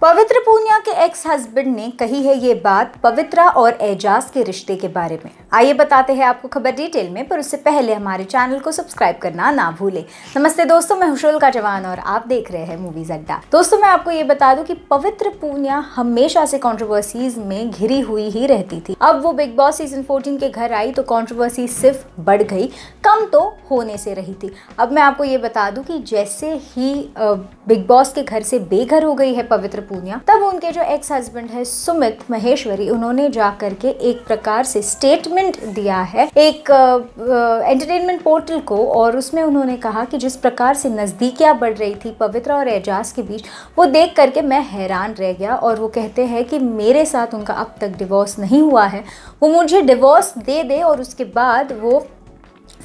पवित्र पूनिया के ex husband ने कही है ये बात पवित्रा और एजाज के रिश्ते के बारे में आइए बताते हैं आपको खबर डिटेल में पर उससे पहले हमारे चैनल को सब्सक्राइब करना ना भूलें नमस्ते दोस्तों मैं हुशोल का जवान और आप देख रहे हैं मूवीज अड्डा दोस्तों मैं आपको ये बता दूं कि पवित्र पूनिया हमेशा से कंट्रोवर्सीज में घिरी हुई ही रहती थी अब वो बिग बॉस सीजन फोर्टीन के घर आई तो कॉन्ट्रोवर्सी सिर्फ बढ़ गई कम तो होने से रही थी अब मैं आपको ये बता दू कि जैसे ही बिग बॉस के घर से बेघर हो गई है पवित्र पूनिया तब उनके जो एक्स हस्बैंड है सुमित महेश्वरी उन्होंने जा करके एक प्रकार से स्टेटमेंट स्टेटमेंट दिया है एक एंटरटेनमेंट पोर्टल को और उसमें उन्होंने कहा कि जिस प्रकार से नज़दीकियाँ बढ़ रही थी पवित्रा और एजाज के बीच वो देख करके मैं हैरान रह गया और वो कहते हैं कि मेरे साथ उनका अब तक डिवोर्स नहीं हुआ है वो मुझे डिवोर्स दे दे और उसके बाद वो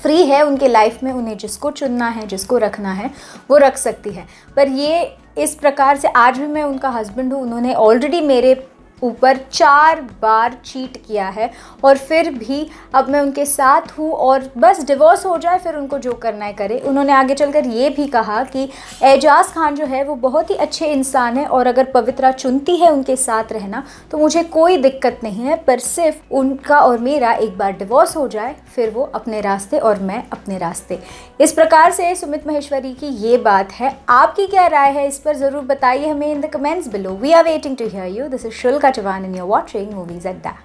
फ्री है उनके लाइफ में उन्हें जिसको चुनना है जिसको रखना है वो रख सकती है पर ये इस प्रकार से आज भी मैं उनका हस्बैंड हूँ उन्होंने ऑलरेडी मेरे ऊपर चार बार चीट किया है और फिर भी अब मैं उनके साथ हूँ और बस डिवोर्स हो जाए फिर उनको जो करना है करे उन्होंने आगे चलकर ये भी कहा कि एजाज खान जो है वो बहुत ही अच्छे इंसान है और अगर पवित्रा चुनती है उनके साथ रहना तो मुझे कोई दिक्कत नहीं है पर सिर्फ उनका और मेरा एक बार डिवोर्स हो जाए फिर वो अपने रास्ते और मैं अपने रास्ते इस प्रकार से सुमित महेश्वरी की ये बात है आपकी क्या राय है इस पर ज़रूर बताइए हमें in the comments below we are waiting to hear you this is शुल्का Prativan and you're watching Movies at Da.